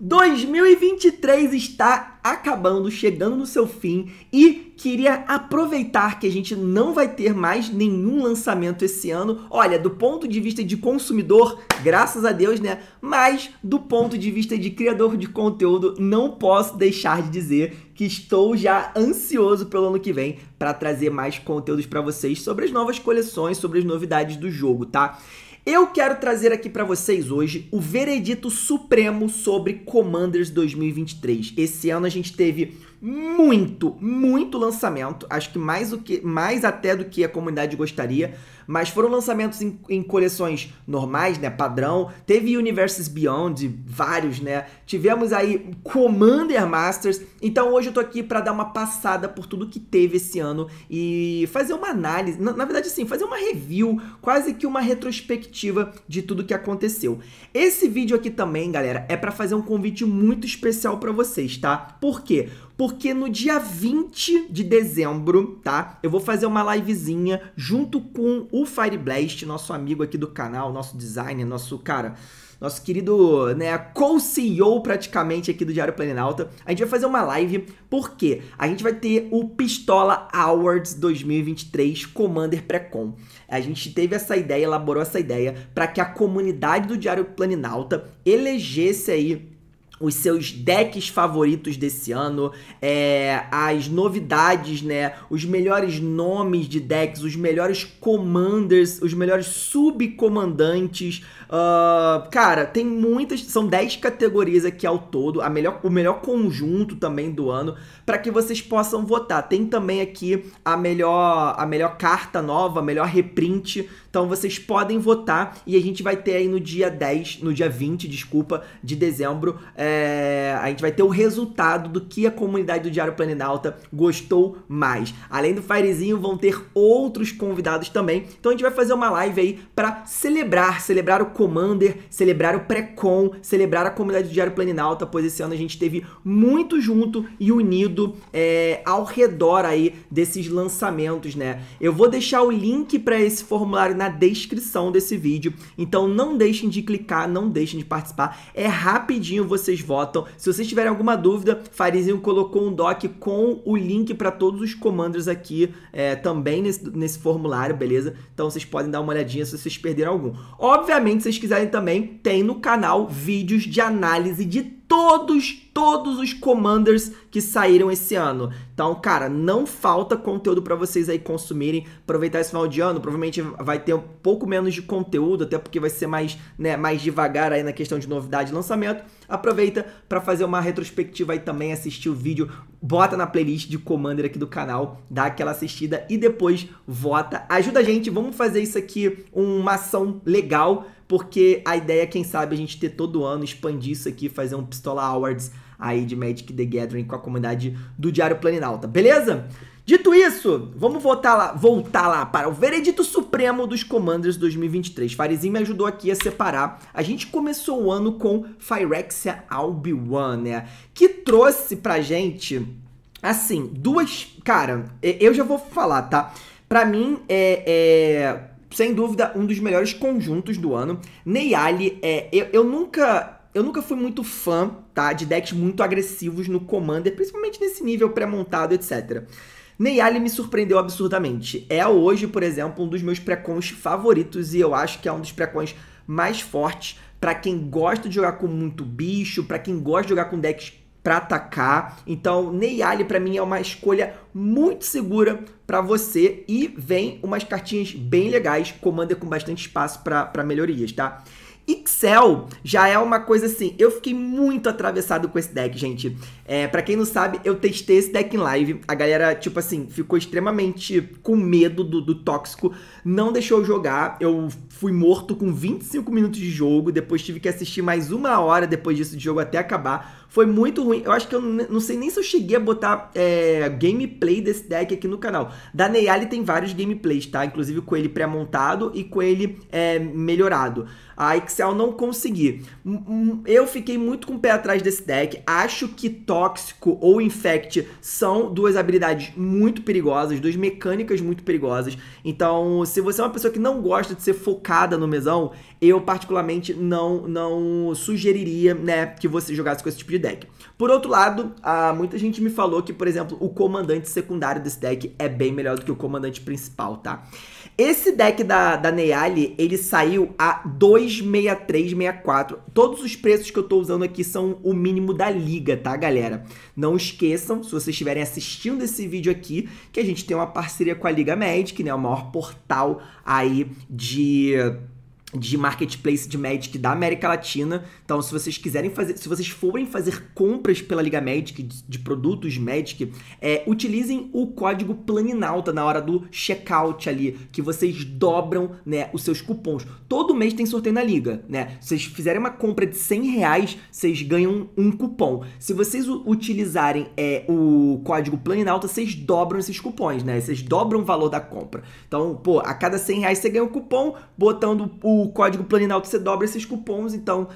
2023 está acabando, chegando no seu fim e queria aproveitar que a gente não vai ter mais nenhum lançamento esse ano. Olha, do ponto de vista de consumidor, graças a Deus, né? Mas do ponto de vista de criador de conteúdo, não posso deixar de dizer que estou já ansioso pelo ano que vem para trazer mais conteúdos para vocês sobre as novas coleções, sobre as novidades do jogo, tá? Eu quero trazer aqui para vocês hoje o veredito supremo sobre Commanders 2023. Esse ano a gente teve muito, muito lançamento. Acho que mais, o que, mais até do que a comunidade gostaria. Mas foram lançamentos em, em coleções normais, né? Padrão. Teve Universes Beyond, vários, né? Tivemos aí Commander Masters. Então hoje eu tô aqui para dar uma passada por tudo que teve esse ano e fazer uma análise. Na, na verdade, sim, fazer uma review, quase que uma retrospectiva de tudo que aconteceu. Esse vídeo aqui também, galera, é para fazer um convite muito especial para vocês, tá? Por quê? porque no dia 20 de dezembro, tá? Eu vou fazer uma livezinha junto com o Fireblast, nosso amigo aqui do canal, nosso designer, nosso cara nosso querido né, co-CEO praticamente aqui do Diário Planinalta. A gente vai fazer uma live porque a gente vai ter o Pistola Awards 2023 Commander Precon. A gente teve essa ideia, elaborou essa ideia para que a comunidade do Diário Planinalta elegesse aí os seus decks favoritos desse ano, é, as novidades, né? Os melhores nomes de decks, os melhores commanders, os melhores subcomandantes. Uh, cara, tem muitas, são 10 categorias aqui ao todo, a melhor, o melhor conjunto também do ano, para que vocês possam votar. Tem também aqui a melhor, a melhor carta nova, a melhor reprint. Então vocês podem votar e a gente vai ter aí no dia 10, no dia 20, desculpa, de dezembro. É, é, a gente vai ter o resultado do que a comunidade do Diário Planinalta gostou mais. Além do Firezinho, vão ter outros convidados também. Então a gente vai fazer uma live aí para celebrar, celebrar o Commander, celebrar o Precon, celebrar a comunidade do Diário Planinalta, pois esse ano a gente teve muito junto e unido é, ao redor aí desses lançamentos, né? Eu vou deixar o link para esse formulário na descrição desse vídeo, então não deixem de clicar, não deixem de participar. É rapidinho, vocês vocês votam. Se vocês tiverem alguma dúvida, Farizinho colocou um doc com o link para todos os comandos aqui é, também nesse, nesse formulário, beleza? Então vocês podem dar uma olhadinha se vocês perderam algum. Obviamente, se vocês quiserem também, tem no canal vídeos de análise de todos, todos os commanders que saíram esse ano. Então, cara, não falta conteúdo para vocês aí consumirem. Aproveitar esse final de ano, provavelmente vai ter um pouco menos de conteúdo, até porque vai ser mais, né, mais devagar aí na questão de novidade e lançamento. Aproveita para fazer uma retrospectiva aí também, assistir o vídeo bota na playlist de Commander aqui do canal, dá aquela assistida e depois vota. Ajuda a gente, vamos fazer isso aqui uma ação legal, porque a ideia é, quem sabe, a gente ter todo ano, expandir isso aqui, fazer um Pistola Awards aí de Magic the Gathering com a comunidade do Diário Planinalta, beleza? Dito isso, vamos voltar lá, voltar lá para o veredito supremo dos Commanders 2023. Farizinho me ajudou aqui a separar. A gente começou o ano com Phyrexia Albiwan, né? Que trouxe pra gente, assim, duas... Cara, eu já vou falar, tá? Pra mim, é... é sem dúvida, um dos melhores conjuntos do ano. Neyali, é, eu, eu nunca eu nunca fui muito fã, tá, de decks muito agressivos no Commander, principalmente nesse nível pré-montado, etc. Neyali me surpreendeu absurdamente. É hoje, por exemplo, um dos meus pré-cons favoritos e eu acho que é um dos pré-cons mais fortes para quem gosta de jogar com muito bicho, para quem gosta de jogar com decks para atacar. Então, Neyali para mim é uma escolha muito segura para você e vem umas cartinhas bem legais, comanda com bastante espaço para melhorias, tá? Excel já é uma coisa assim. Eu fiquei muito atravessado com esse deck, gente. É, para quem não sabe, eu testei esse deck em live. A galera, tipo assim, ficou extremamente com medo do, do tóxico, não deixou eu jogar. Eu fui morto com 25 minutos de jogo, depois tive que assistir mais uma hora depois disso de jogo até acabar. Foi muito ruim. Eu acho que eu não sei nem se eu cheguei a botar é, gameplay desse deck aqui no canal. Da Neyali tem vários gameplays, tá? Inclusive com ele pré-montado e com ele é, melhorado. A Excel não consegui. Eu fiquei muito com o pé atrás desse deck. Acho que top tóxico ou infect são duas habilidades muito perigosas, duas mecânicas muito perigosas. Então, se você é uma pessoa que não gosta de ser focada no mesão, eu particularmente não, não sugeriria, né, que você jogasse com esse tipo de deck. Por outro lado, ah, muita gente me falou que, por exemplo, o comandante secundário desse deck é bem melhor do que o comandante principal, tá? Esse deck da, da Neali, ele saiu a 26364. Todos os preços que eu tô usando aqui são o mínimo da liga, tá, galera? Não esqueçam, se vocês estiverem assistindo esse vídeo aqui, que a gente tem uma parceria com a Liga Magic, né, o maior portal aí de de marketplace de Magic da América Latina. Então, se vocês quiserem fazer, se vocês forem fazer compras pela Liga Magic de, de produtos Magic, é, utilizem o código Planinalta na hora do checkout ali, que vocês dobram né, os seus cupons. Todo mês tem sorteio na Liga, né? Se vocês fizerem uma compra de 100 reais, vocês ganham um cupom. Se vocês utilizarem é, o código Planinalta, vocês dobram esses cupons, né? Vocês dobram o valor da compra. Então, pô, a cada 100 reais você ganha um cupom, botando o o código Planinalto você dobra esses cupons, então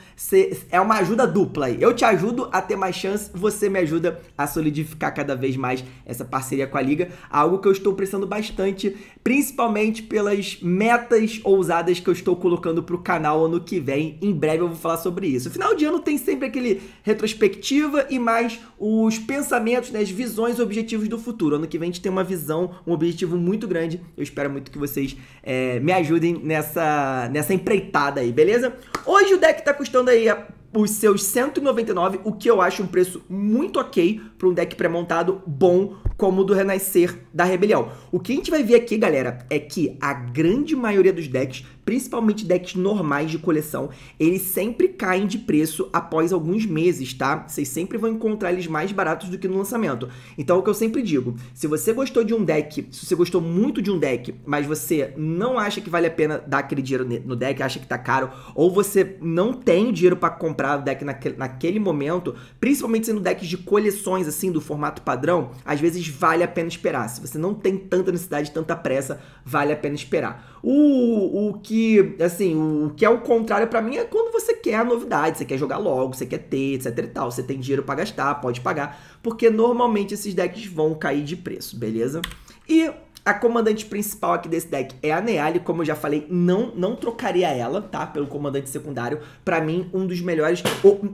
é uma ajuda dupla aí. Eu te ajudo a ter mais chance, você me ajuda a solidificar cada vez mais essa parceria com a Liga, algo que eu estou precisando bastante, principalmente pelas metas ousadas que eu estou colocando para o canal ano que vem. Em breve eu vou falar sobre isso. Final de ano tem sempre aquele retrospectiva e mais os pensamentos, né, as visões e objetivos do futuro. Ano que vem a gente tem uma visão, um objetivo muito grande. Eu espero muito que vocês é, me ajudem nessa, nessa empreitada aí, beleza? Hoje o deck tá custando aí os seus 199, o que eu acho um preço muito ok para um deck pré-montado bom como o do Renascer da Rebelião. O que a gente vai ver aqui, galera, é que a grande maioria dos decks, principalmente decks normais de coleção, eles sempre caem de preço após alguns meses, tá? Vocês sempre vão encontrar eles mais baratos do que no lançamento. Então, é o que eu sempre digo, se você gostou de um deck, se você gostou muito de um deck, mas você não acha que vale a pena dar aquele dinheiro no deck, acha que tá caro, ou você não tem dinheiro para comprar o deck naquele, naquele momento, principalmente sendo decks de coleções, assim do formato padrão, às vezes vale a pena esperar. Se você não tem tanta necessidade, tanta pressa, vale a pena esperar. O, o que, assim, o, que é o contrário para mim é quando você quer a novidade, você quer jogar logo, você quer ter, etc e tal. Você tem dinheiro para gastar, pode pagar, porque normalmente esses decks vão cair de preço, beleza? E a comandante principal aqui desse deck é a Neale, como eu já falei, não não trocaria ela, tá? Pelo comandante secundário. Para mim, um dos melhores,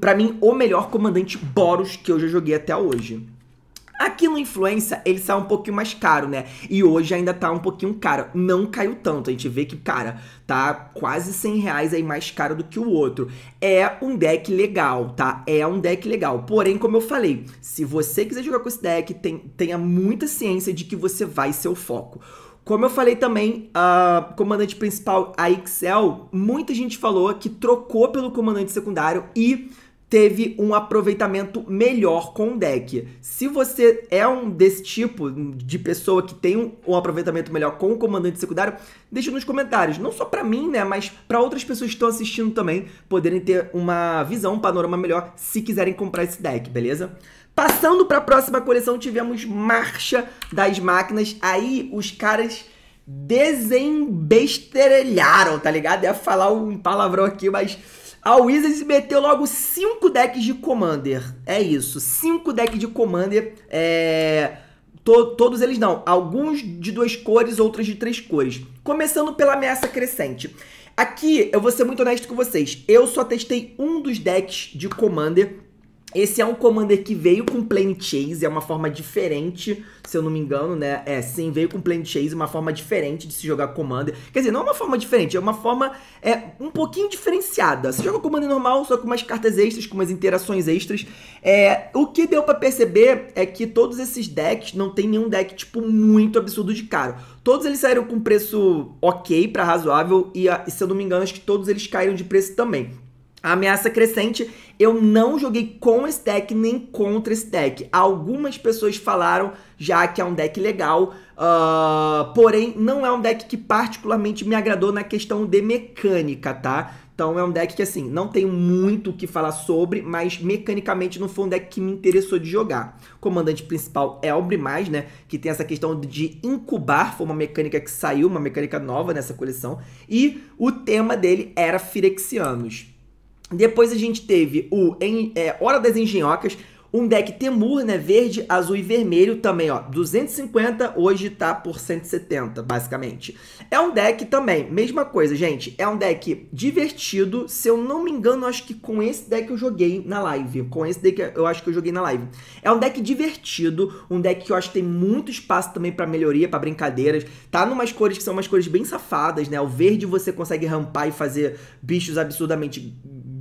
para mim o melhor comandante Boros que eu já joguei até hoje. Aqui no Influencer, ele sai um pouquinho mais caro, né? E hoje ainda tá um pouquinho caro. Não caiu tanto. A gente vê que, cara, tá quase 100 reais aí mais caro do que o outro. É um deck legal, tá? É um deck legal. Porém, como eu falei, se você quiser jogar com esse deck, tem, tenha muita ciência de que você vai ser o foco. Como eu falei também, a comandante principal, a Excel, muita gente falou que trocou pelo comandante secundário e teve um aproveitamento melhor com o deck. Se você é um desse tipo de pessoa que tem um, um aproveitamento melhor com o comandante secundário, deixa nos comentários, não só para mim, né, mas para outras pessoas que estão assistindo também, poderem ter uma visão, um panorama melhor se quiserem comprar esse deck, beleza? Passando para a próxima coleção, tivemos Marcha das Máquinas. Aí os caras desembesterelharam, tá ligado? É falar um palavrão aqui, mas a Wizards meteu logo 5 decks de Commander. É isso, 5 decks de Commander. É... To todos eles não, alguns de duas cores, outros de três cores. Começando pela ameaça crescente. Aqui eu vou ser muito honesto com vocês. Eu só testei um dos decks de Commander esse é um Commander que veio com Plane Chase, é uma forma diferente, se eu não me engano, né? É, sim, veio com Plane Chase, uma forma diferente de se jogar Commander. Quer dizer, não é uma forma diferente, é uma forma é, um pouquinho diferenciada. Você joga Commander normal, só com umas cartas extras, com umas interações extras. É, o que deu para perceber é que todos esses decks, não tem nenhum deck, tipo, muito absurdo de caro. Todos eles saíram com preço ok para razoável, ah, e, se eu não me engano, acho que todos eles caíram de preço também ameaça crescente, eu não joguei com esse deck nem contra esse deck. Algumas pessoas falaram já que é um deck legal, uh, porém não é um deck que particularmente me agradou na questão de mecânica, tá? Então é um deck que assim, não tenho muito o que falar sobre, mas mecanicamente não foi um deck que me interessou de jogar. comandante principal é o Brimais, né? Que tem essa questão de incubar, foi uma mecânica que saiu, uma mecânica nova nessa coleção. E o tema dele era Firexianos. Depois a gente teve o em, é, Hora das Engenhocas, um deck Temur, né? Verde, azul e vermelho também, ó. 250, hoje tá por 170, basicamente. É um deck também, mesma coisa, gente. É um deck divertido. Se eu não me engano, acho que com esse deck eu joguei na live. Com esse deck eu acho que eu joguei na live. É um deck divertido, um deck que eu acho que tem muito espaço também para melhoria, para brincadeiras. Tá numas cores que são umas cores bem safadas, né? O verde você consegue rampar e fazer bichos absurdamente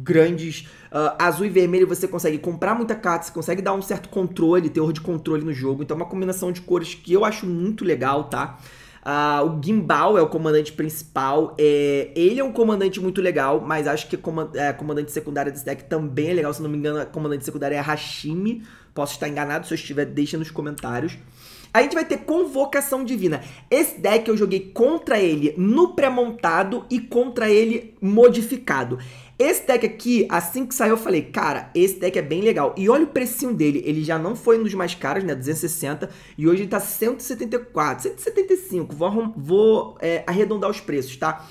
grandes. Uh, azul e vermelho você consegue comprar muita carta, você consegue dar um certo controle, teor de controle no jogo. Então é uma combinação de cores que eu acho muito legal, tá? Uh, o Gimbal é o comandante principal. É, ele é um comandante muito legal, mas acho que comand é, comandante secundário desse deck também é legal. Se não me engano, comandante secundário é a Hashimi. Posso estar enganado, se eu estiver, deixa nos comentários. A gente vai ter Convocação Divina. Esse deck eu joguei contra ele no pré-montado e contra ele modificado. Esse deck aqui, assim que saiu, eu falei, cara, esse deck é bem legal. E olha o precinho dele, ele já não foi um dos mais caros, né, 260, e hoje ele tá 174, 175, vou, vou é, arredondar os preços, tá? Tá?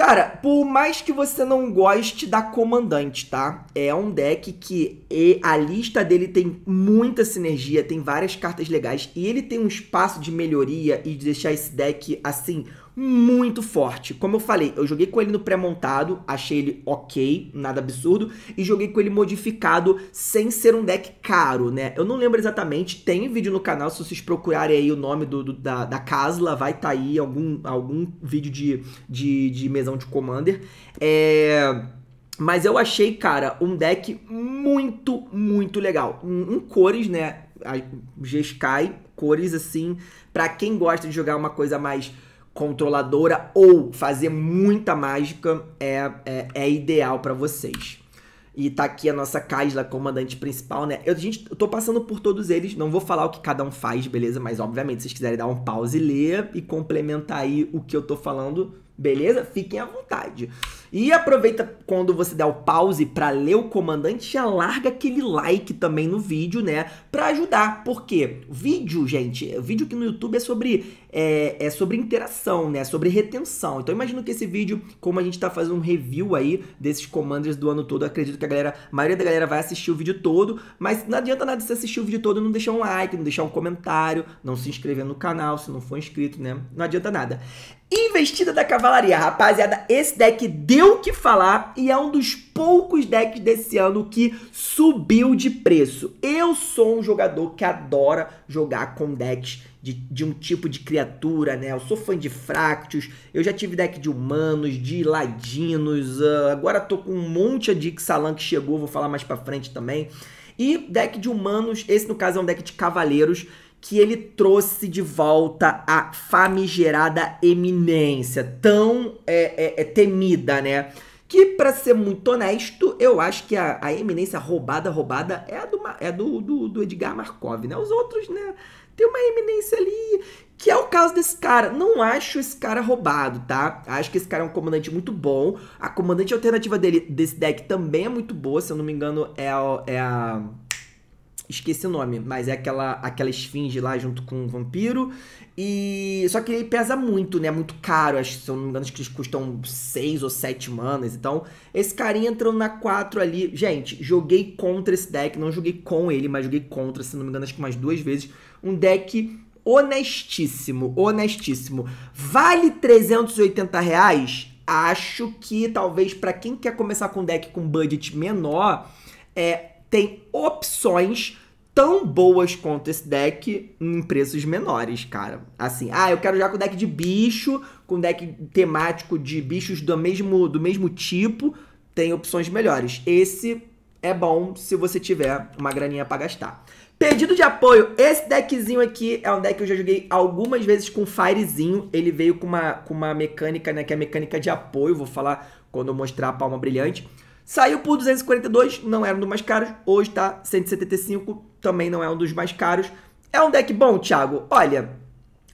Cara, por mais que você não goste da Comandante, tá? É um deck que a lista dele tem muita sinergia, tem várias cartas legais e ele tem um espaço de melhoria e de deixar esse deck assim muito forte. Como eu falei, eu joguei com ele no pré-montado, achei ele ok, nada absurdo, e joguei com ele modificado sem ser um deck caro, né? Eu não lembro exatamente, tem vídeo no canal, se vocês procurarem aí o nome do, do da, da Casla, vai estar tá aí algum, algum vídeo de, de, de mesão de Commander. É... Mas eu achei, cara, um deck muito, muito legal. Em, cores, né? G-Sky, cores assim, para quem gosta de jogar uma coisa mais controladora ou fazer muita mágica é, é, é ideal para vocês. E tá aqui a nossa Kaisla, comandante principal, né? Eu, gente, eu tô passando por todos eles, não vou falar o que cada um faz, beleza? Mas, obviamente, se vocês quiserem dar um pause e ler e complementar aí o que eu tô falando, beleza? Fiquem à vontade. E aproveita quando você der o pause para ler o comandante, já larga aquele like também no vídeo, né? Para ajudar, porque vídeo, gente, vídeo aqui no YouTube é sobre é, é sobre interação, né? Sobre retenção. Então imagino que esse vídeo, como a gente está fazendo um review aí desses commanders do ano todo, acredito que a galera, a maioria da galera vai assistir o vídeo todo, mas não adianta nada se assistir o vídeo todo e não deixar um like, não deixar um comentário, não se inscrever no canal se não for inscrito, né? Não adianta nada. Investida da Cavalaria, rapaziada, esse deck deu o que falar e é um dos poucos decks desse ano que subiu de preço. Eu sou um jogador que adora jogar com decks de, de um tipo de criatura, né? Eu sou fã de Fractus, eu já tive deck de humanos, de ladinos, uh, agora tô com um monte de Ixalan que chegou, vou falar mais pra frente também. E deck de humanos, esse no caso é um deck de cavaleiros, que ele trouxe de volta a famigerada eminência, tão é, é, é temida, né? Que, para ser muito honesto, eu acho que a, a eminência roubada, roubada é a do, é do, do, do Edgar Markov, né? Os outros, né? tem uma eminência ali. Que é o caso desse cara. Não acho esse cara roubado, tá? Acho que esse cara é um comandante muito bom. A comandante alternativa dele, desse deck também é muito boa. Se eu não me engano, é a. É a esqueci o nome, mas é aquela, aquela esfinge lá junto com o um vampiro. E. Só que ele pesa muito, né? É muito caro. Acho, se eu não me engano, acho que eles custam seis ou sete manas. Então, esse carinha entrando na 4 ali. Gente, joguei contra esse deck. Não joguei com ele, mas joguei contra, se não me engano, acho que mais duas vezes. Um deck honestíssimo, honestíssimo. Vale 380 reais? Acho que talvez para quem quer começar com um deck com budget menor, é, tem opções tão boas quanto esse deck em preços menores, cara. Assim, ah, eu quero jogar com deck de bicho, com deck temático de bichos do mesmo, do mesmo tipo, tem opções melhores. Esse é bom se você tiver uma graninha para gastar. Pedido de apoio, esse deckzinho aqui é um deck que eu já joguei algumas vezes com Firezinho. Ele veio com uma, com uma mecânica, né, que é a mecânica de apoio, vou falar quando eu mostrar a palma brilhante. Saiu por 242, não era um dos mais caros, hoje tá 175, também não é um dos mais caros. É um deck bom, Thiago? Olha,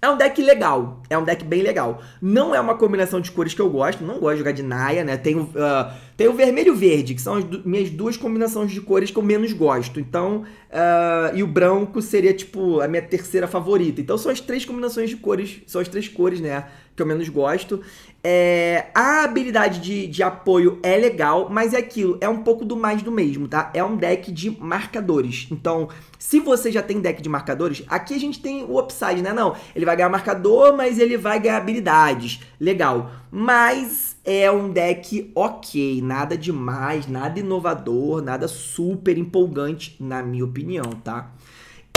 é um deck legal. É um deck bem legal. Não é uma combinação de cores que eu gosto. Não gosto de jogar de Naya, né? Tem o, uh, ah, tem o vermelho e o verde, que são as du minhas duas combinações de cores que eu menos gosto. Então, uh, e o branco seria, tipo, a minha terceira favorita. Então, são as três combinações de cores, são as três cores, né? Que eu menos gosto. É, a habilidade de, de apoio é legal, mas é aquilo, é um pouco do mais do mesmo, tá? É um deck de marcadores. Então, se você já tem deck de marcadores, aqui a gente tem o upside, né? Não, ele vai ganhar marcador, mas ele vai ganhar habilidades. Legal. Mas é um deck ok, nada demais, nada inovador, nada super empolgante, na minha opinião, tá?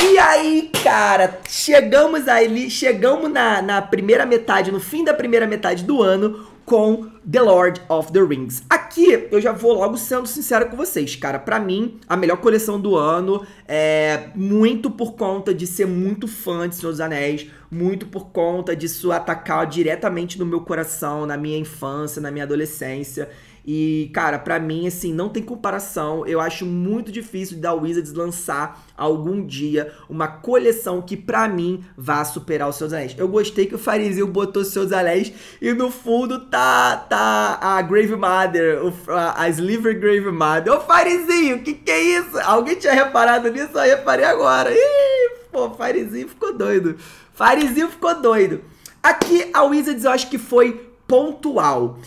E aí, cara, chegamos ali, chegamos na, na primeira metade, no fim da primeira metade do ano, com The Lord of the Rings. Aqui eu já vou logo sendo sincero com vocês, cara. Para mim, a melhor coleção do ano é muito por conta de ser muito fã de Senhor dos Anéis, muito por conta disso atacar diretamente no meu coração, na minha infância, na minha adolescência. E, cara, para mim, assim, não tem comparação. Eu acho muito difícil da Wizards lançar algum dia uma coleção que, para mim, vá superar os seus anéis. Eu gostei que o Fariseu botou os seus anéis e no fundo tá, tá a, a Grave Mother, o, a, a Sliver Grave Mother. Ô, Farizinho, que que é isso? Alguém tinha reparado nisso? Eu reparei agora. Ih, pô, Farizinho ficou doido. Farizinho ficou doido. Aqui, a Wizards eu acho que foi pontual.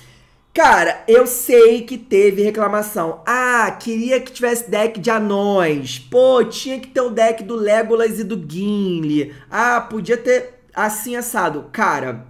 Cara, eu sei que teve reclamação. Ah, queria que tivesse deck de anões. Pô, tinha que ter o deck do Legolas e do Gimli. Ah, podia ter assim assado. Cara,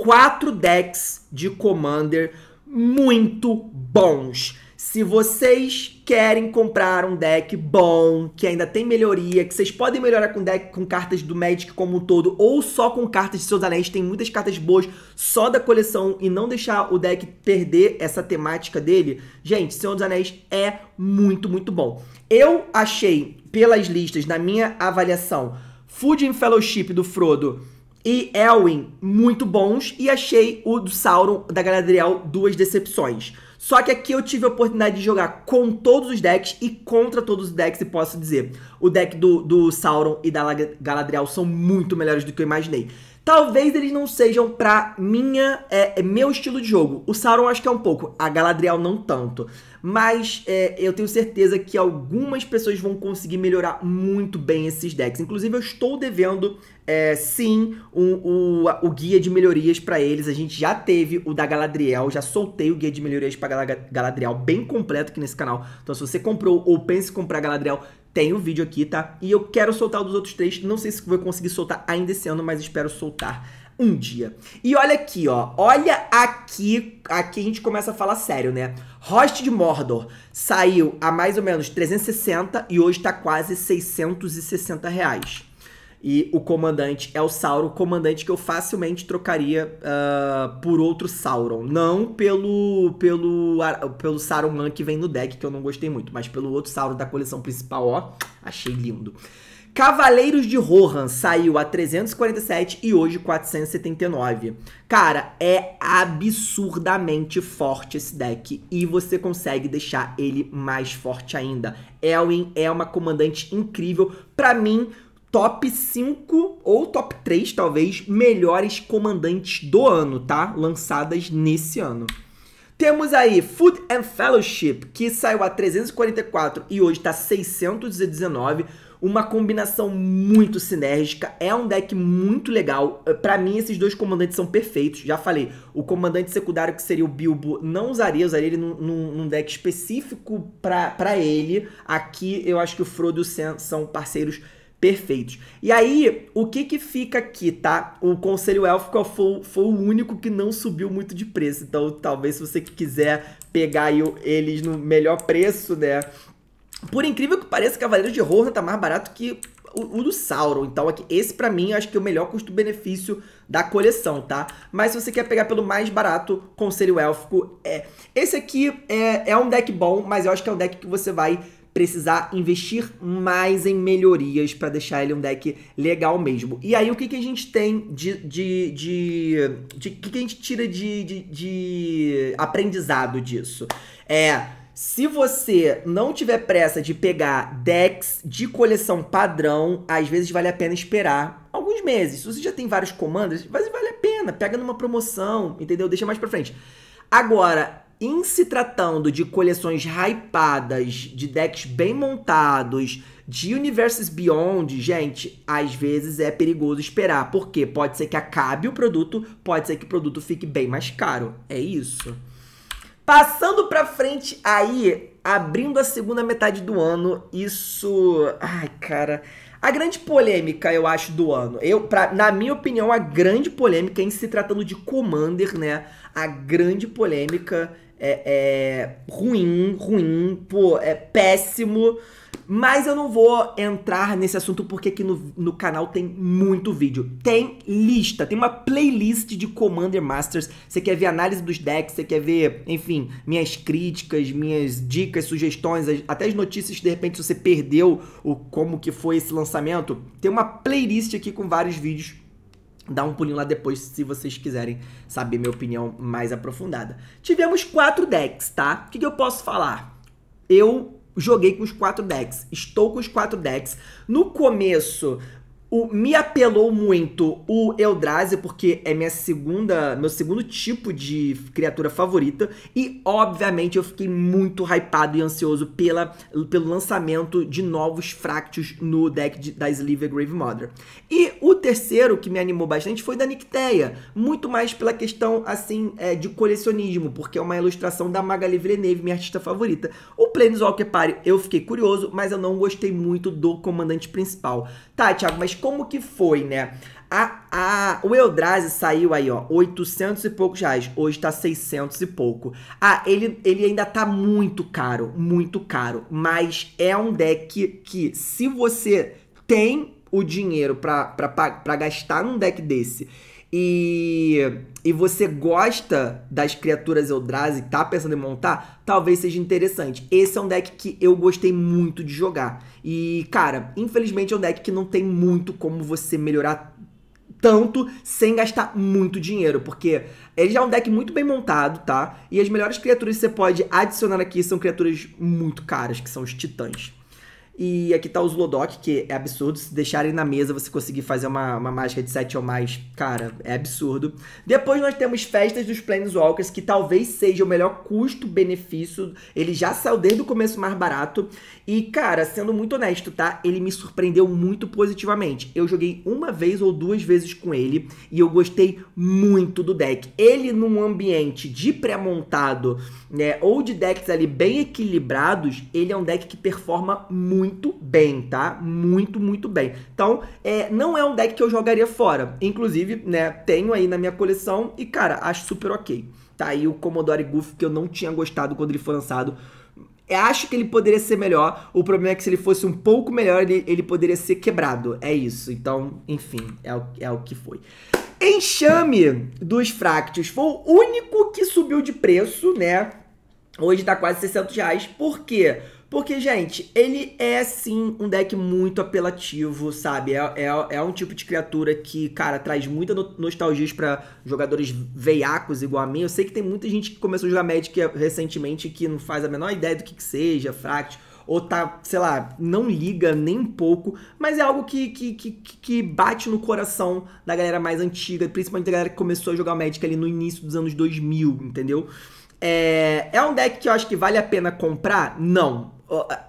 quatro decks de Commander muito bons. Se vocês querem comprar um deck bom, que ainda tem melhoria, que vocês podem melhorar com deck com cartas do Magic como um todo, ou só com cartas de seus anéis, tem muitas cartas boas só da coleção e não deixar o deck perder essa temática dele, gente, Senhor dos Anéis é muito, muito bom. Eu achei, pelas listas, na minha avaliação, Food and Fellowship do Frodo e Elwin muito bons e achei o do Sauron da Galadriel duas decepções. Só que aqui eu tive a oportunidade de jogar com todos os decks e contra todos os decks, e posso dizer. O deck do, do Sauron e da Galadriel são muito melhores do que eu imaginei. Talvez eles não sejam pra minha, é, é, meu estilo de jogo. O Sauron acho que é um pouco, a Galadriel não tanto. Mas é, eu tenho certeza que algumas pessoas vão conseguir melhorar muito bem esses decks. Inclusive, eu estou devendo, é, sim, um, o guia de melhorias para eles. A gente já teve o da Galadriel, já soltei o guia de melhorias para Galadriel, bem completo aqui nesse canal. Então, se você comprou ou pensa em comprar Galadriel, tem o vídeo aqui, tá? E eu quero soltar o dos outros três. Não sei se vou conseguir soltar ainda esse ano, mas espero soltar um dia. E olha aqui, ó. Olha aqui. Aqui a gente começa a falar sério, né? Host de Mordor saiu a mais ou menos 360 e hoje tá quase 660 reais. E o comandante é o Sauron, o comandante que eu facilmente trocaria uh, por outro Sauron. Não pelo, pelo, pelo Saruman que vem no deck, que eu não gostei muito, mas pelo outro Sauron da coleção principal, ó. Achei lindo. Cavaleiros de Rohan saiu a 347 e hoje 479. Cara, é absurdamente forte esse deck e você consegue deixar ele mais forte ainda. Elwin é uma comandante incrível. Para mim, top 5 ou top 3, talvez, melhores comandantes do ano, tá? Lançadas nesse ano. Temos aí Food and Fellowship, que saiu a 344 e hoje tá 619. Uma combinação muito sinérgica, é um deck muito legal. Eh, para mim, esses dois comandantes são perfeitos. Já falei, o comandante secundário, que seria o Bilbo, não usaria, usaria ele num, num deck específico para ele. Aqui eu acho que o Frodo e o Sam são parceiros perfeitos perfeitos. E aí, o que que fica aqui, tá? O Conselho Élfico é foi, foi, o único que não subiu muito de preço. Então, talvez se você quiser pegar eles no melhor preço, né? Por incrível que pareça, Cavaleiro de Rohan tá mais barato que o, o, do Sauron. Então, aqui, esse para mim, eu acho que é o melhor custo-benefício da coleção, tá? Mas se você quer pegar pelo mais barato, Conselho Élfico é. Esse aqui é, é um deck bom, mas eu acho que é um deck que você vai precisar investir mais em melhorias para deixar ele um deck legal mesmo. E aí, o que, que a gente tem de. de, de, de que, que a gente tira de, de, de aprendizado disso? É. Se você não tiver pressa de pegar decks de coleção padrão, às vezes vale a pena esperar alguns meses. Se você já tem vários comandos, vale a pena, pega numa promoção, entendeu? Deixa mais para frente. Agora, em se tratando de coleções hypadas, de decks bem montados, de Universes Beyond, gente, às vezes é perigoso esperar, porque pode ser que acabe o produto, pode ser que o produto fique bem mais caro. É isso. Passando para frente aí, abrindo a segunda metade do ano, isso, ai, cara, a grande polêmica, eu acho, do ano. Eu, pra, na minha opinião, a grande polêmica em se tratando de Commander, né? A grande polêmica é, é ruim, ruim, pô, é péssimo. Mas eu não vou entrar nesse assunto porque aqui no, no canal tem muito vídeo. Tem lista, tem uma playlist de Commander Masters. Você quer ver análise dos decks, você quer ver, enfim, minhas críticas, minhas dicas, sugestões, até as notícias de repente se você perdeu o como que foi esse lançamento. Tem uma playlist aqui com vários vídeos Dá um pulinho lá depois se vocês quiserem saber minha opinião mais aprofundada. Tivemos quatro decks, tá? O que, que eu posso falar? Eu joguei com os quatro decks, estou com os quatro decks. No começo, o, me apelou muito o Eldrazi, porque é minha segunda, meu segundo tipo de criatura favorita. E, obviamente, eu fiquei muito hypado e ansioso pela, pelo lançamento de novos Fractus no deck de, da sliver Grave Mother. E o terceiro que me animou bastante foi da Nicteia. Muito mais pela questão, assim, é, de colecionismo, porque é uma ilustração da Magali Villeneuve, minha artista favorita. O Planeswalker Party eu fiquei curioso, mas eu não gostei muito do comandante principal. Tá, Thiago, mas como que foi, né? A, a, o Eldrazi saiu aí, ó, 800 e poucos reais. Hoje tá 600 e pouco. Ah, ele, ele ainda tá muito caro, muito caro. Mas é um deck que, se você tem o dinheiro para gastar num deck desse e, e você gosta das criaturas Eldrazi, tá pensando em montar, talvez seja interessante. Esse é um deck que eu gostei muito de jogar. E, cara, infelizmente é um deck que não tem muito como você melhorar tanto sem gastar muito dinheiro, porque ele já é um deck muito bem montado, tá? E as melhores criaturas que você pode adicionar aqui são criaturas muito caras, que são os titãs. E aqui tá os Lodok, que é absurdo. Se deixarem na mesa, você conseguir fazer uma, uma mágica de 7 ou mais, cara, é absurdo. Depois nós temos Festas dos Planeswalkers, que talvez seja o melhor custo-benefício. Ele já saiu desde o começo mais barato. E, cara, sendo muito honesto, tá? Ele me surpreendeu muito positivamente. Eu joguei uma vez ou duas vezes com ele e eu gostei muito do deck. Ele num ambiente de pré-montado, né? Ou de decks ali bem equilibrados, ele é um deck que performa muito muito bem, tá? Muito, muito bem. Então, é, não é um deck que eu jogaria fora. Inclusive, né, tenho aí na minha coleção e, cara, acho super ok. Tá aí o Commodore Goof que eu não tinha gostado quando ele foi lançado. acho que ele poderia ser melhor. O problema é que se ele fosse um pouco melhor, ele, ele poderia ser quebrado. É isso. Então, enfim, é o, é o que foi. Enxame dos Fractus foi o único que subiu de preço, né? Hoje tá quase 600 reais. Por quê? Porque porque, gente, ele é sim um deck muito apelativo, sabe? É, é, é um tipo de criatura que, cara, traz muita no nostalgia para jogadores veiacos igual a mim. Eu sei que tem muita gente que começou a jogar Magic recentemente que não faz a menor ideia do que, que seja, Fract, ou tá, sei lá, não liga nem um pouco, mas é algo que, que, que, que bate no coração da galera mais antiga, principalmente da galera que começou a jogar Magic ali no início dos anos 2000, entendeu? É, é um deck que eu acho que vale a pena comprar? Não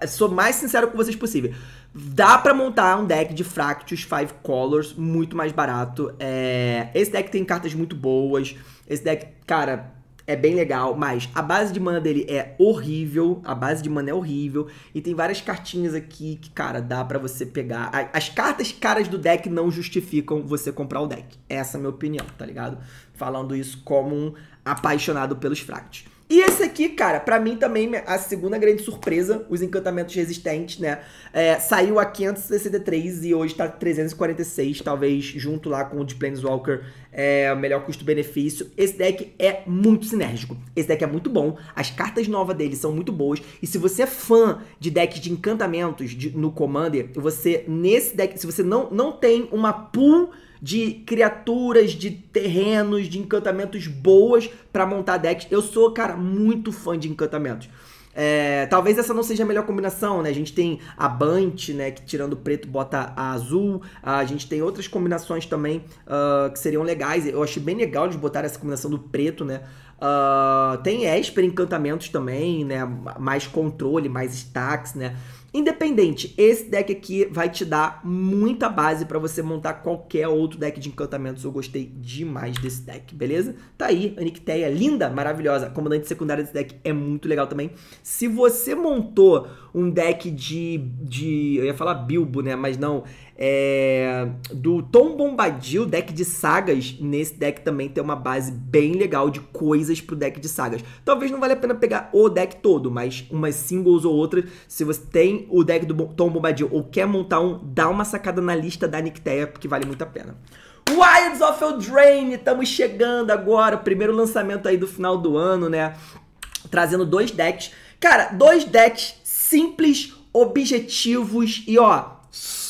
sou mais sincero com vocês possível. Dá para montar um deck de Fractus Five Colors muito mais barato. É... Esse deck tem cartas muito boas. Esse deck, cara, é bem legal, mas a base de mana dele é horrível, a base de mana é horrível, e tem várias cartinhas aqui que, cara, dá para você pegar. As cartas caras do deck não justificam você comprar o deck. Essa é a minha opinião, tá ligado? Falando isso como um apaixonado pelos Fractures. E esse aqui, cara, para mim também a segunda grande surpresa, os encantamentos resistentes, né? É, saiu a 563 e hoje tá 346, talvez junto lá com o de Planeswalker, é o melhor custo-benefício. Esse deck é muito sinérgico, esse deck é muito bom, as cartas novas dele são muito boas, e se você é fã de decks de encantamentos de, no Commander, você nesse deck, se você não, não tem uma pool de criaturas, de terrenos, de encantamentos boas para montar decks. Eu sou, cara, muito fã de encantamentos. É, talvez essa não seja a melhor combinação, né? A gente tem a Bunt, né? Que tirando preto bota a azul. A gente tem outras combinações também uh, que seriam legais. Eu achei bem legal de botar essa combinação do preto, né? Uh, tem Esper encantamentos também, né? Mais controle, mais stacks, né? Independente, esse deck aqui vai te dar muita base para você montar qualquer outro deck de encantamentos. Eu gostei demais desse deck, beleza? Tá aí, a linda, maravilhosa. A comandante secundária desse deck é muito legal também. Se você montou um deck de, de... Eu ia falar Bilbo, né? Mas não. É, do Tom Bombadil, deck de sagas. Nesse deck também tem uma base bem legal de coisas pro deck de sagas. Talvez não vale a pena pegar o deck todo, mas umas singles ou outras. Se você tem o deck do Tom Bombadil ou quer montar um, dá uma sacada na lista da Nictea, porque vale muito a pena. Wilds of Eldraine, estamos chegando agora, primeiro lançamento aí do final do ano, né? Trazendo dois decks. Cara, dois decks simples, objetivos e ó,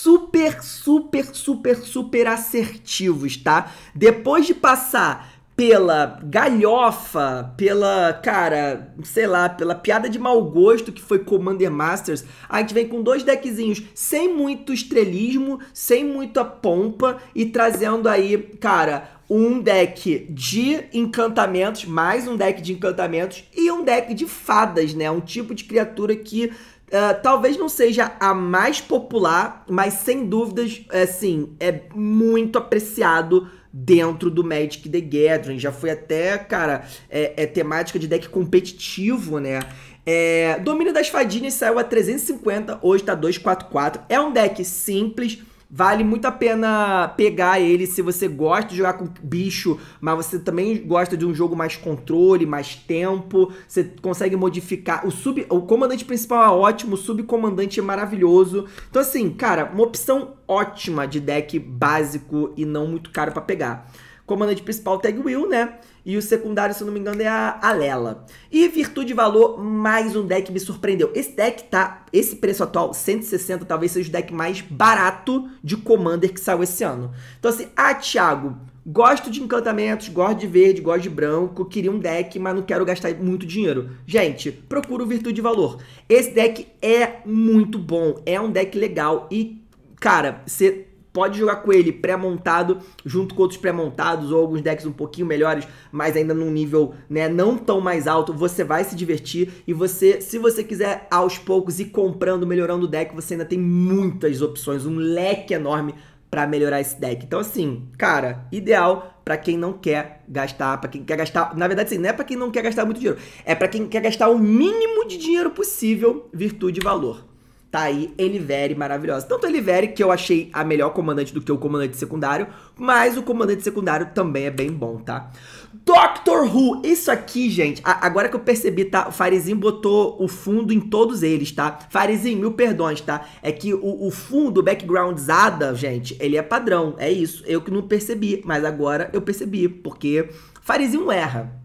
super, super, super, super assertivos, tá? Depois de passar pela galhofa, pela, cara, sei lá, pela piada de mau gosto que foi Commander Masters, a gente vem com dois deckzinhos sem muito estrelismo, sem muita pompa e trazendo aí, cara, um deck de encantamentos, mais um deck de encantamentos e um deck de fadas, né? Um tipo de criatura que Uh, talvez não seja a mais popular, mas sem dúvidas, assim, é muito apreciado dentro do Magic the Gathering. Já foi até, cara, é, é temática de deck competitivo, né? É, Domínio das Fadinhas saiu a 350, hoje tá 244. É um deck simples, Vale muito a pena pegar ele se você gosta de jogar com bicho, mas você também gosta de um jogo mais controle, mais tempo. Você consegue modificar. O, sub, o comandante principal é ótimo, o subcomandante é maravilhoso. Então, assim, cara, uma opção ótima de deck básico e não muito caro para pegar. Comandante principal Tag Will, né? E o secundário, se eu não me engano, é a Alela. E Virtude Valor, mais um deck me surpreendeu. Esse deck tá. Esse preço atual, 160, talvez seja o deck mais barato de Commander que saiu esse ano. Então, assim, ah, Thiago, gosto de encantamentos, gosto de verde, gosto de branco, queria um deck, mas não quero gastar muito dinheiro. Gente, procura o Virtude Valor. Esse deck é muito bom, é um deck legal e, cara, você pode jogar com ele pré-montado, junto com outros pré-montados ou alguns decks um pouquinho melhores, mas ainda num nível né, não tão mais alto. Você vai se divertir e você, se você quiser aos poucos ir comprando, melhorando o deck, você ainda tem muitas opções, um leque enorme para melhorar esse deck. Então assim, cara, ideal para quem não quer gastar, para quem quer gastar, na verdade sim, não é para quem não quer gastar muito dinheiro, é para quem quer gastar o mínimo de dinheiro possível, virtude e valor tá aí Elivere maravilhosa. Tanto Elivere, que eu achei a melhor comandante do que o comandante secundário, mas o comandante secundário também é bem bom, tá? Doctor Who, isso aqui, gente, a, agora que eu percebi, tá? O Farizinho botou o fundo em todos eles, tá? Farizinho, mil perdões, tá? É que o, o fundo, o background Zada, gente, ele é padrão, é isso. Eu que não percebi, mas agora eu percebi, porque Farizinho erra.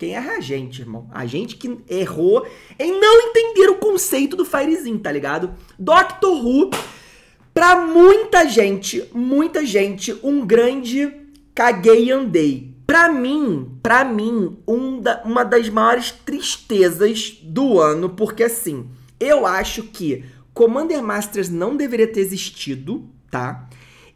Quem erra é a gente, irmão. A gente que errou em não entender o conceito do Firezinho, tá ligado? Doctor Who, pra muita gente, muita gente, um grande caguei andei. Pra mim, pra mim, um da, uma das maiores tristezas do ano, porque assim, eu acho que Commander Masters não deveria ter existido, tá?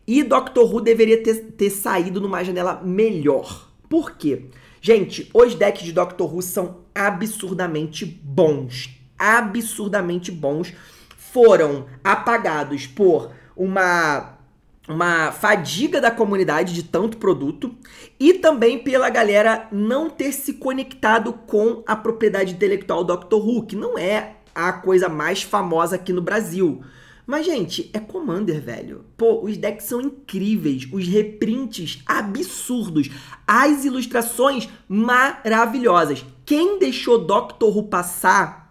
E Doctor Who deveria ter, ter saído numa janela melhor. Por quê? Porque Gente, os decks de Doctor Who são absurdamente bons. Absurdamente bons. Foram apagados por uma uma fadiga da comunidade de tanto produto e também pela galera não ter se conectado com a propriedade intelectual do Doctor Who, que não é a coisa mais famosa aqui no Brasil. Mas, gente, é Commander, velho. Pô, os decks são incríveis, os reprints absurdos, as ilustrações maravilhosas. Quem deixou Doctor Who passar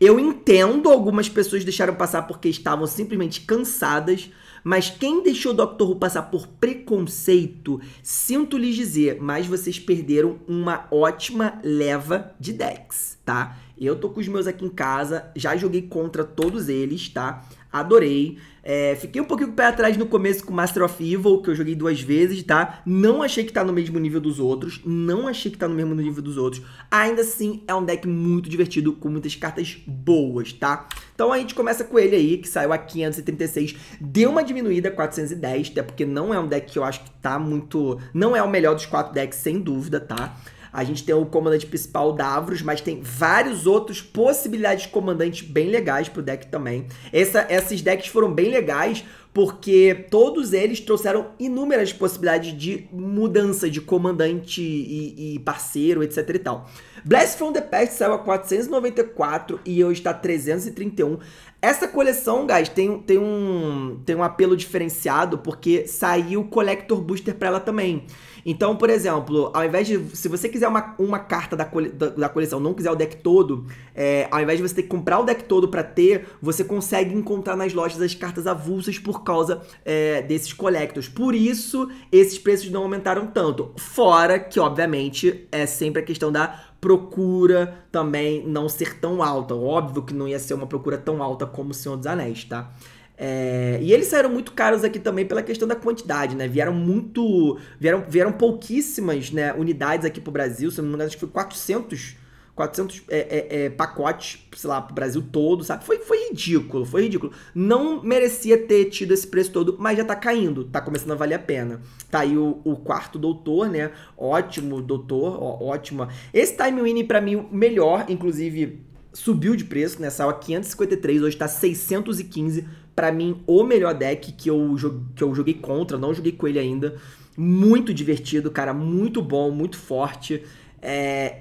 eu entendo algumas pessoas deixaram passar porque estavam simplesmente cansadas, mas quem deixou o Doctor Who passar por preconceito, sinto lhes dizer, mas vocês perderam uma ótima leva de decks, tá? Eu tô com os meus aqui em casa, já joguei contra todos eles, tá? Adorei. É, fiquei um pouquinho pé atrás no começo com Master of Evil, que eu joguei duas vezes, tá? Não achei que tá no mesmo nível dos outros. Não achei que tá no mesmo nível dos outros. Ainda assim, é um deck muito divertido, com muitas cartas boas, tá? Então a gente começa com ele aí, que saiu a 536. Deu uma diminuída, 410, até porque não é um deck que eu acho que tá muito... Não é o melhor dos quatro decks, sem dúvida, tá? A gente tem o comandante principal, Davros, mas tem vários outros possibilidades de comandante bem legais pro deck também. Essa, esses decks foram bem legais porque todos eles trouxeram inúmeras possibilidades de mudança de comandante e, e, parceiro, etc e tal. Blast from the Past saiu a 494 e hoje está 331. Essa coleção, guys, tem, tem, um, tem um apelo diferenciado porque saiu Collector Booster para ela também. Então, por exemplo, ao invés de. Se você quiser uma, uma carta da, cole, da, da coleção, não quiser o deck todo, é, ao invés de você ter que comprar o deck todo para ter, você consegue encontrar nas lojas as cartas avulsas por causa é, desses collectors. Por isso, esses preços não aumentaram tanto. Fora que, obviamente, é sempre a questão da procura também não ser tão alta. Óbvio que não ia ser uma procura tão alta como o Senhor dos Anéis, tá? É, e eles saíram muito caros aqui também pela questão da quantidade, né? Vieram muito. Vieram, vieram pouquíssimas né, unidades aqui pro Brasil, se não me engano, acho que foi 400, 400 é, é, é, pacotes, sei lá, pro Brasil todo, sabe? Foi, foi ridículo, foi ridículo. Não merecia ter tido esse preço todo, mas já tá caindo, tá começando a valer a pena. Tá aí o, o quarto doutor, né? Ótimo doutor, ó, ótima. Esse time winning pra mim melhor, inclusive subiu de preço, né? Saiu a 553, hoje tá 615 para mim, o melhor deck que eu, que eu joguei contra, não joguei com ele ainda. Muito divertido, cara, muito bom, muito forte. É,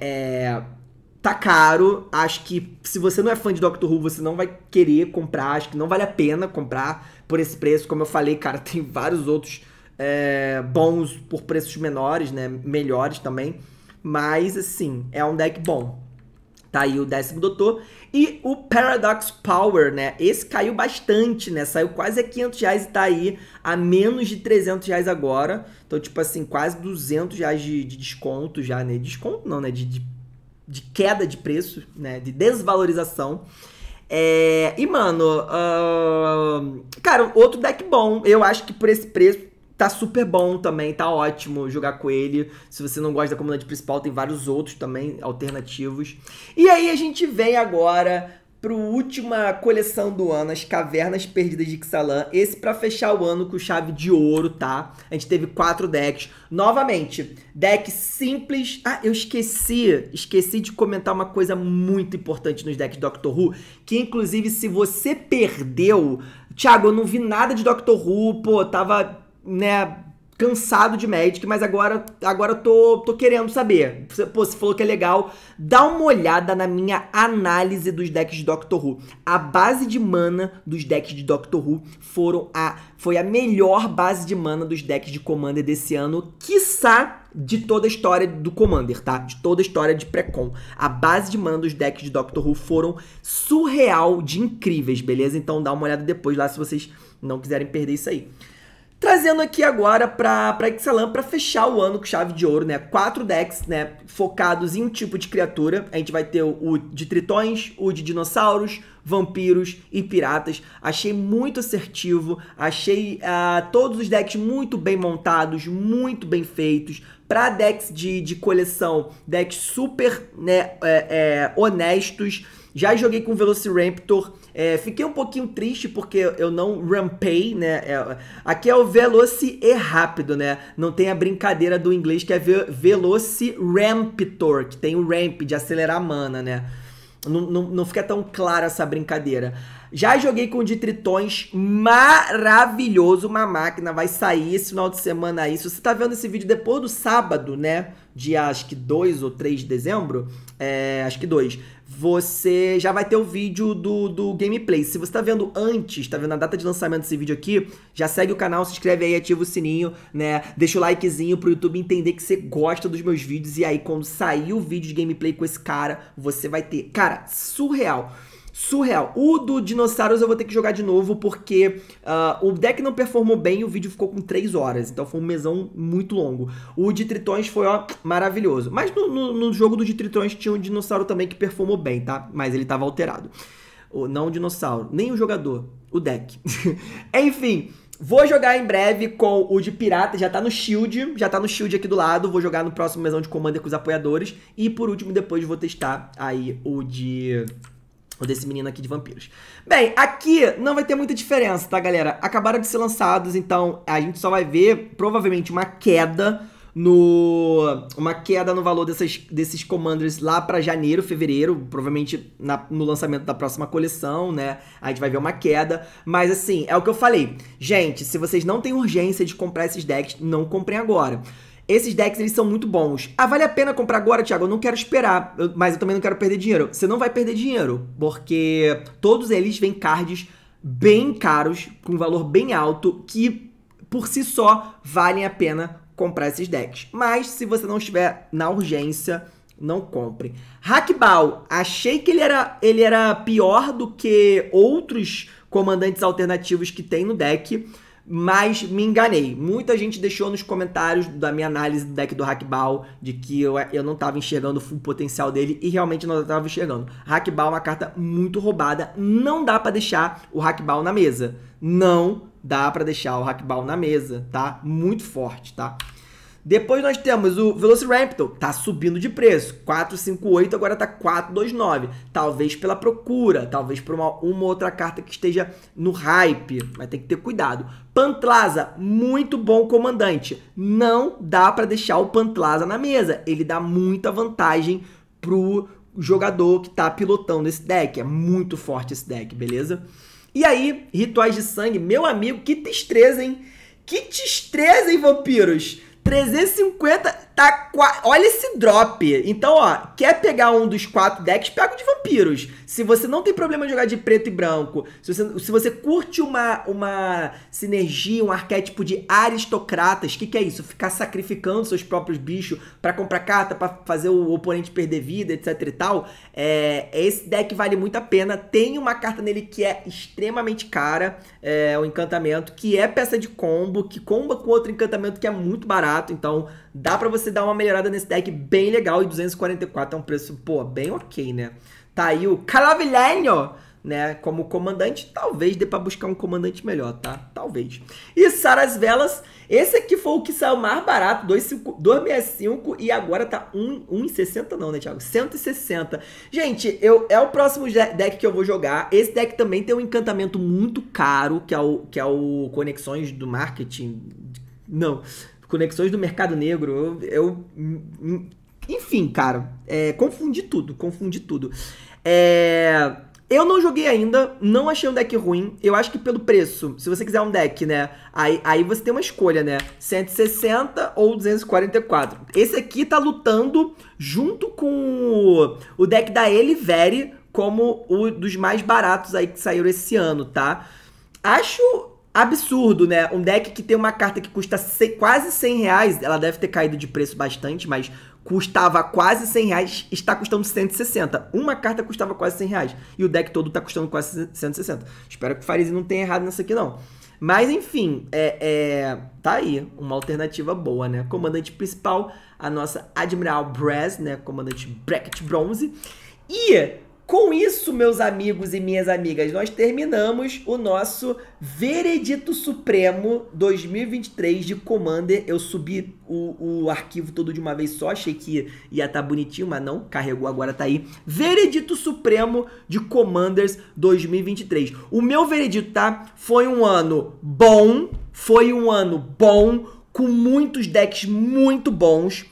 é, tá caro, acho que se você não é fã de Doctor Who, você não vai querer comprar, acho que não vale a pena comprar por esse preço. Como eu falei, cara, tem vários outros é, bons por preços menores, né? Melhores também. Mas, assim, é um deck bom. Tá aí o décimo doutor. E o Paradox Power, né? Esse caiu bastante, né? Saiu quase a 500 reais e tá aí a menos de 300 reais agora. Então, tipo assim, quase 200 reais de, de desconto já, né? Desconto não, né? De, de, de, queda de preço, né? De desvalorização. É... E, mano, uh... cara, outro deck bom. Eu acho que por esse preço tá super bom também, tá ótimo jogar com ele. Se você não gosta da comunidade principal, tem vários outros também alternativos. E aí a gente vem agora para última coleção do ano, as Cavernas Perdidas de Ixalan. Esse para fechar o ano com chave de ouro, tá? A gente teve quatro decks. Novamente, deck simples. Ah, eu esqueci, esqueci de comentar uma coisa muito importante nos decks Doctor Who, que inclusive se você perdeu, Thiago, eu não vi nada de Doctor Who, pô, tava né, cansado de Magic, mas agora, agora tô, tô querendo saber. Pô, você falou que é legal. Dá uma olhada na minha análise dos decks de Doctor Who. A base de mana dos decks de Doctor Who foram a, foi a melhor base de mana dos decks de Commander desse ano, quiçá de toda a história do Commander, tá? De toda a história de Precon. A base de mana dos decks de Doctor Who foram surreal de incríveis, beleza? Então dá uma olhada depois lá se vocês não quiserem perder isso aí. Trazendo aqui agora para Ixalan para fechar o ano com chave de ouro, né? Quatro decks, né? Focados em um tipo de criatura. A gente vai ter o, o de tritões, o de dinossauros, vampiros e piratas. Achei muito assertivo, achei uh, todos os decks muito bem montados, muito bem feitos. Para decks de, de coleção, decks super né, é, é, honestos. Já joguei com Velociraptor é, fiquei um pouquinho triste porque eu não rampei, né? É, aqui é o Veloci e rápido, né? Não tem a brincadeira do inglês que é ve Veloci Ramptor, que tem o ramp de acelerar a mana, né? Não, não, não fica tão clara essa brincadeira. Já joguei com o de Tritões, maravilhoso, uma máquina, vai sair esse final de semana aí. Se você tá vendo esse vídeo depois do sábado, né? dia, acho que 2 ou 3 de dezembro, é, acho que 2, você já vai ter o vídeo do, do gameplay. Se você tá vendo antes, tá vendo a data de lançamento desse vídeo aqui, já segue o canal, se inscreve aí, ativa o sininho, né? Deixa o likezinho pro YouTube entender que você gosta dos meus vídeos. E aí, quando sair o vídeo de gameplay com esse cara, você vai ter. Cara, surreal surreal. O do Dinossauros eu vou ter que jogar de novo, porque uh, o deck não performou bem e o vídeo ficou com 3 horas. Então foi um mesão muito longo. O de Tritões foi, ó, maravilhoso. Mas no, no, no jogo do de Tritões tinha um dinossauro também que performou bem, tá? Mas ele tava alterado. O, não o dinossauro, nem o jogador, o deck. Enfim... Vou jogar em breve com o de pirata, já tá no shield, já tá no shield aqui do lado, vou jogar no próximo mesão de commander com os apoiadores e por último depois vou testar aí o de ou desse menino aqui de vampiros. Bem, aqui não vai ter muita diferença, tá, galera? Acabaram de ser lançados, então a gente só vai ver provavelmente uma queda no uma queda no valor dessas, desses commanders lá para janeiro, fevereiro, provavelmente na, no lançamento da próxima coleção, né? A gente vai ver uma queda, mas assim, é o que eu falei. Gente, se vocês não têm urgência de comprar esses decks, não comprem agora esses decks eles são muito bons. Ah, vale a pena comprar agora, Thiago? Eu não quero esperar, mas eu também não quero perder dinheiro. Você não vai perder dinheiro, porque todos eles vêm cards bem caros, com valor bem alto, que por si só valem a pena comprar esses decks. Mas se você não estiver na urgência, não compre. Hackball, achei que ele era, ele era pior do que outros comandantes alternativos que tem no deck mas me enganei. Muita gente deixou nos comentários da minha análise do deck do Hackball de que eu, eu não estava enxergando o full potencial dele e realmente não estava enxergando. Hackball é uma carta muito roubada, não dá para deixar o Hackball na mesa. Não dá para deixar o Hackball na mesa, tá? Muito forte, tá? Depois nós temos o Velociraptor, tá subindo de preço, 458 agora tá 429, talvez pela procura, talvez por uma, uma outra carta que esteja no hype, vai ter que ter cuidado. Pantlaza, muito bom comandante, não dá para deixar o Pantlaza na mesa, ele dá muita vantagem pro jogador que tá pilotando esse deck, é muito forte esse deck, beleza? E aí, Rituais de Sangue, meu amigo, que destreza, hein? Que destreza, hein, vampiros? 350 tá Olha esse drop. Então, ó, quer pegar um dos quatro decks, pega o de vampiros. Se você não tem problema de jogar de preto e branco, se você, se você curte uma, uma sinergia, um arquétipo de aristocratas, o que, que é isso? Ficar sacrificando seus próprios bichos para comprar carta, para fazer o oponente perder vida, etc e tal. É, esse deck vale muito a pena. Tem uma carta nele que é extremamente cara, é o um encantamento, que é peça de combo, que comba com outro encantamento que é muito barato, então dá para você dar uma melhorada nesse deck bem legal e 244 é um preço, pô, bem ok, né? Tá aí o Calavilhenho, né, como comandante, talvez dê para buscar um comandante melhor, tá? Talvez. E Saras Velas, esse aqui foi o que saiu mais barato, 265 e agora tá 1,60 não, né, Thiago? 160. Gente, eu, é o próximo deck que eu vou jogar. Esse deck também tem um encantamento muito caro, que é o, que é o Conexões do Marketing, não, Conexões do Mercado Negro. Eu. eu hum, enfim, cara, é, confundi tudo, confundi tudo. É, eu não joguei ainda, não achei um deck ruim. Eu acho que pelo preço, se você quiser um deck, né? Aí, aí você tem uma escolha, né? 160 ou 244. Esse aqui tá lutando junto com o, o deck da Elivere como o dos mais baratos aí que saíram esse ano, tá? Acho absurdo, né? Um deck que tem uma carta que custa quase 100 reais, ela deve ter caído de preço bastante, mas custava quase 100 reais, está custando 160. Uma carta custava quase 100 reais e o deck todo está custando quase 160. Espero que o Farise não tenha errado nessa aqui, não. Mas enfim, é, é, tá aí, uma alternativa boa, né? Comandante principal, a nossa Admiral Brass, né? Comandante Bracket Bronze. E com isso, meus amigos e minhas amigas, nós terminamos o nosso Veredito Supremo 2023 de Commander. Eu subi o, o arquivo todo de uma vez só, achei que ia estar tá bonitinho, mas não, carregou, agora tá aí. Veredito Supremo de Commanders 2023. O meu veredito, tá? Foi um ano bom, foi um ano bom, com muitos decks muito bons,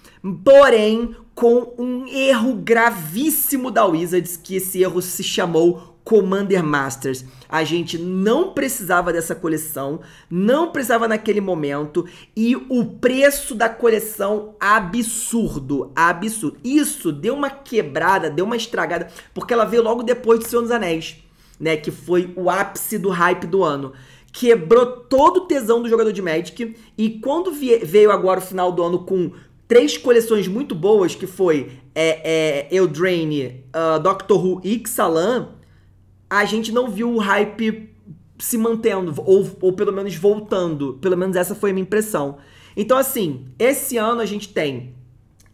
porém com um erro gravíssimo da Wizards, que esse erro se chamou Commander Masters. A gente não precisava dessa coleção, não precisava naquele momento e o preço da coleção absurdo, absurdo. Isso deu uma quebrada, deu uma estragada, porque ela veio logo depois do Senhor dos Anéis, né, que foi o ápice do hype do ano. Quebrou todo o tesão do jogador de Magic e quando veio agora o final do ano com três coleções muito boas, que foi é, é, Eldraine, uh, Doctor Who e Xalan, a gente não viu o hype se mantendo, ou, ou pelo menos voltando. Pelo menos essa foi a minha impressão. Então, assim, esse ano a gente tem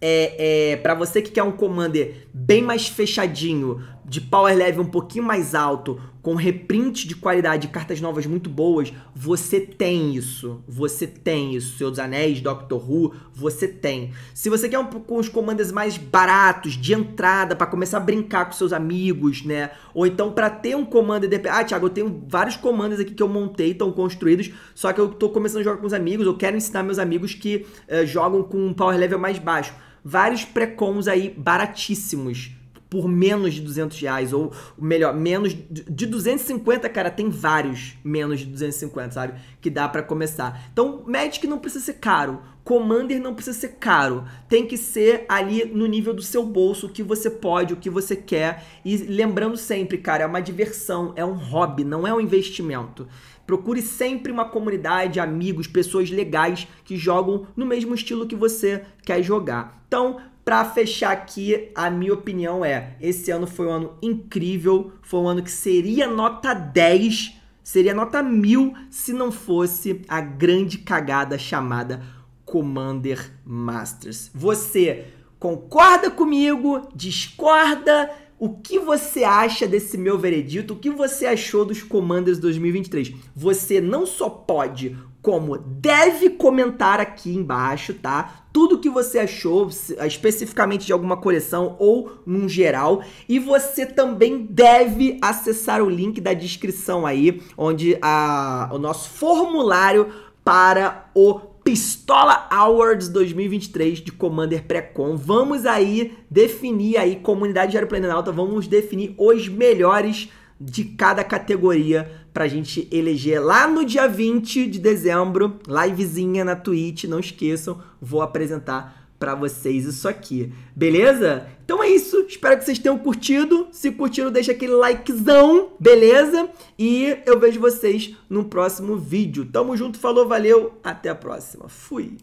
é, é, para você que quer um commander bem mais fechadinho, de power level um pouquinho mais alto, com reprint de qualidade, cartas novas muito boas, você tem isso. Você tem isso. Senhor dos Anéis, Doctor Who, você tem. Se você quer um com os comandos mais baratos, de entrada, para começar a brincar com seus amigos, né? Ou então para ter um comando de Ah, Thiago, eu tenho vários comandos aqui que eu montei, estão construídos, só que eu tô começando a jogar com os amigos, eu quero ensinar meus amigos que eh, jogam com um power level mais baixo. Vários precons aí baratíssimos por menos de 200 reais, ou melhor, menos de 250, cara, tem vários menos de 250, sabe? Que dá para começar. Então, Magic não precisa ser caro, Commander não precisa ser caro, tem que ser ali no nível do seu bolso, o que você pode, o que você quer. E lembrando sempre, cara, é uma diversão, é um hobby, não é um investimento. Procure sempre uma comunidade, amigos, pessoas legais que jogam no mesmo estilo que você quer jogar. Então, para fechar aqui, a minha opinião é: esse ano foi um ano incrível, foi um ano que seria nota 10, seria nota 1000 se não fosse a grande cagada chamada Commander Masters. Você concorda comigo? Discorda? O que você acha desse meu veredito? O que você achou dos Commanders 2023? Você não só pode, como deve comentar aqui embaixo, tá? tudo que você achou, ah, especificamente de alguma coleção ou num geral. E você também deve acessar o link da descrição aí, onde a, o nosso formulário para o Pistola Awards 2023 de Commander Precon. Vamos aí definir aí, comunidade de Aeroplanalta, vamos definir os melhores de cada categoria pra gente eleger lá no dia 20 de dezembro, livezinha na Twitch, não esqueçam, vou apresentar para vocês isso aqui, beleza? Então é isso, espero que vocês tenham curtido. Se curtiram, deixa aquele likezão, beleza? E eu vejo vocês no próximo vídeo. Tamo junto, falou, valeu, até a próxima. Fui.